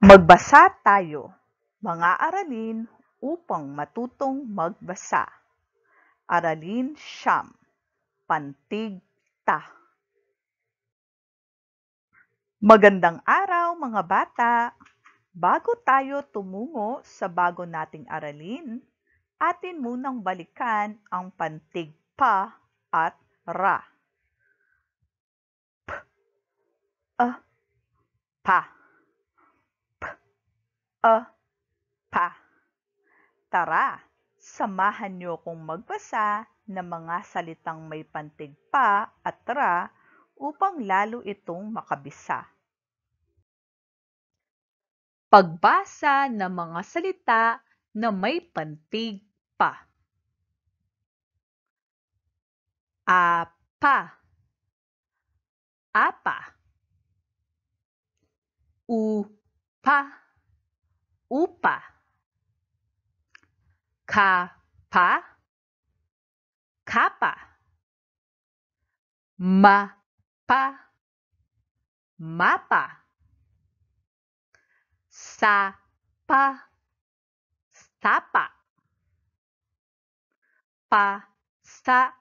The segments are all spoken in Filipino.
Magbasa tayo, mga aralin upang matutong magbasa. Aralin siyam, pantig ta. Magandang araw mga bata! Bago tayo tumungo sa bago nating aralin, atin munang balikan ang pantig pa at ra. P, a, pa a pa. Tara, samahan niyo akong magbasa ng mga salitang may pantig pa at ra upang lalo itong makabisa. Pagbasa ng mga salita na may pantig pa. Apa. Apa. Upa upa kapa kapa mapa mapa sapa sapa pasa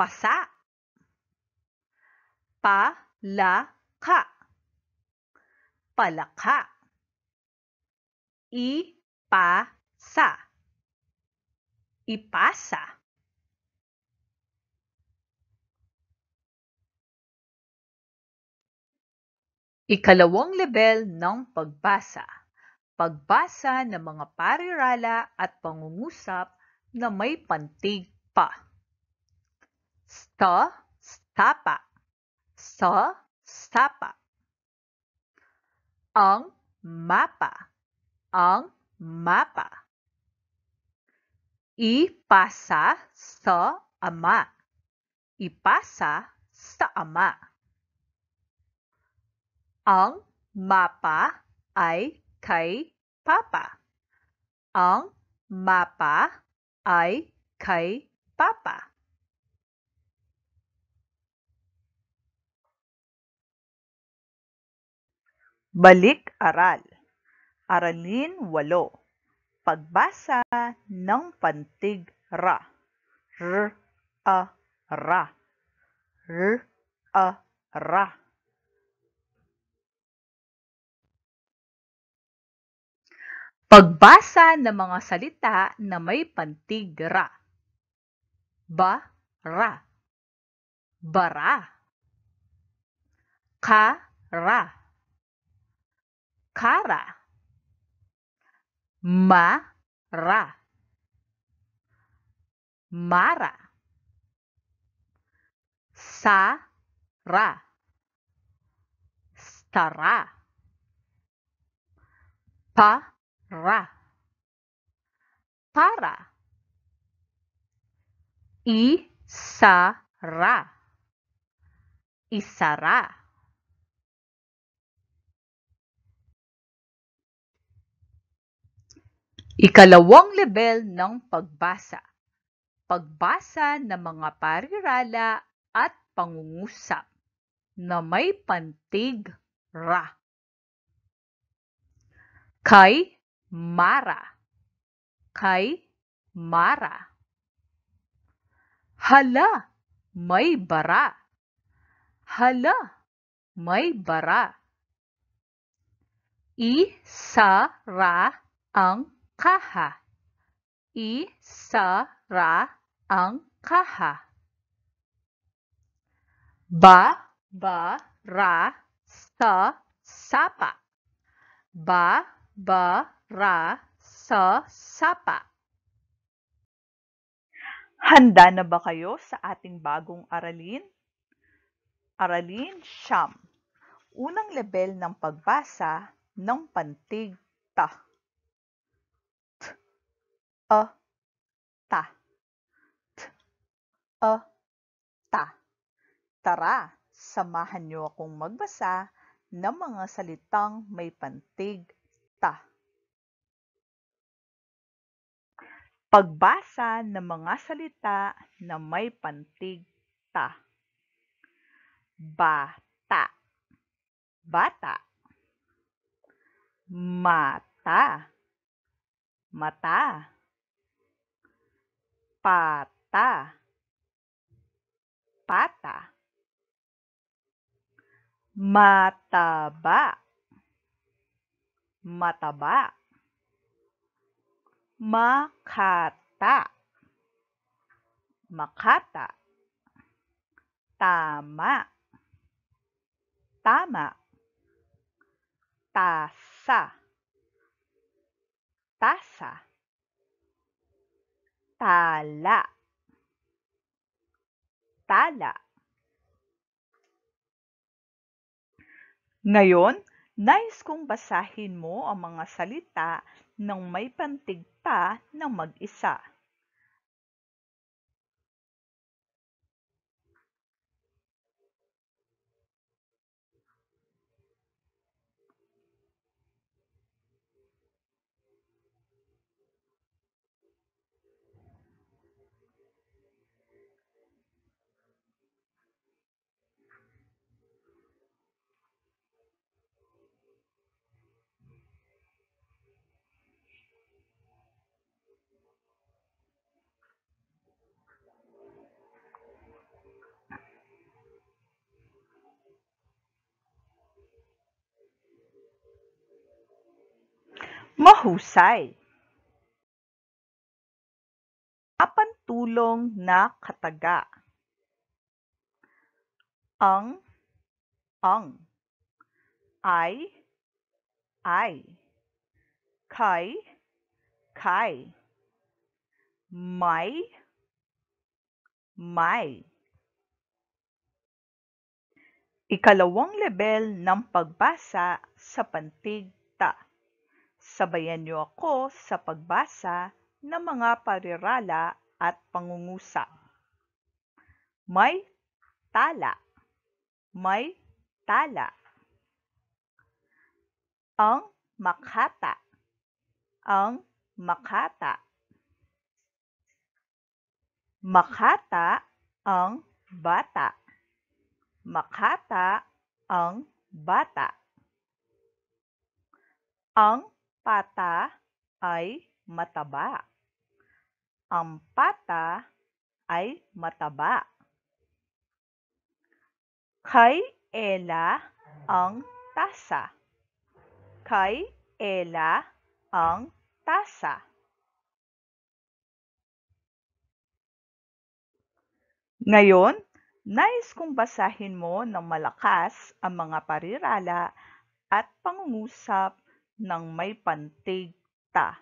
pasa palaka palaka ipasa ipasa Ikalawang level ng pagbasa. Pagbasa ng mga parirala at pangungusap na may pantig pa. Sta, stapa. Sta, stapa. Ang mapa ang mapa. Ipasa sa ama. Ipasa sa ama. Ang mapa ay kay papa. Ang mapa ay kay papa. Balik aral. Aralin 8. Pagbasa ng pantig ra. R a ra. R a ra. Pagbasa ng mga salita na may pantig ra. Ba ra. Bara. Ka ra. Kara ma ra mara mara sara stara para para isara isara Ikalawang level ng pagbasa. Pagbasa ng mga parirala at pangungusap na may pantig ra. Kay Mara. Kay Mara. Hala, may bara. Hala, may bara. ra ang kaha. Isara ang kaha. Ba, ba, ra, sa, sapa. Ba, ba, ra, sa, sapa. Handa na ba kayo sa ating bagong aralin? Aralin Sham. Unang level ng pagbasa ng pantig ta a ta t a ta Tara, samahan niyo akong magbasa ng mga salitang may pantig ta. Pagbasa ng mga salita na may pantig ta. Bata. Bata. Mata. Mata pata pata mataba mataba makata makata tama tama tasa tasa tala tala Ngayon, nais kong basahin mo ang mga salita ng may pantig pa ng mag-isa. Mahusay. Mapantulong na kataga. Ang, ang. Ay, ay. Kay, kay. May, may. Ikalawang level ng pagbasa sa pantig ta. Sabayan niyo ako sa pagbasa ng mga parirala at pangungusap. May tala. May tala. Ang makata. Ang makata. Makata ang bata Makata ang bata. Ang pata ay mataba. Ang pata ay mataba. Kay Ela ang tasa. Kay Ela ang tasa. Ngayon, Nais kong basahin mo ng malakas ang mga parirala at pangungusap ng may pantig ta.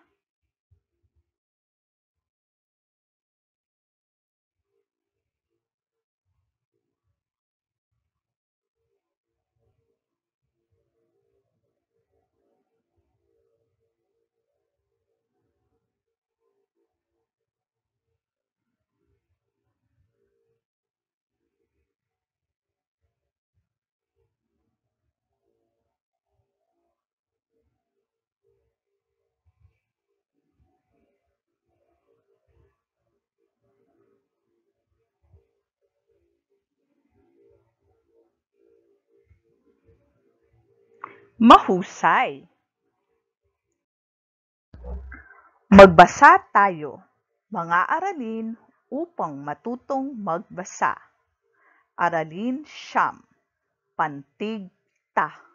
mahusay. Magbasa tayo, mga aralin upang matutong magbasa. Aralin siyam, pantig ta.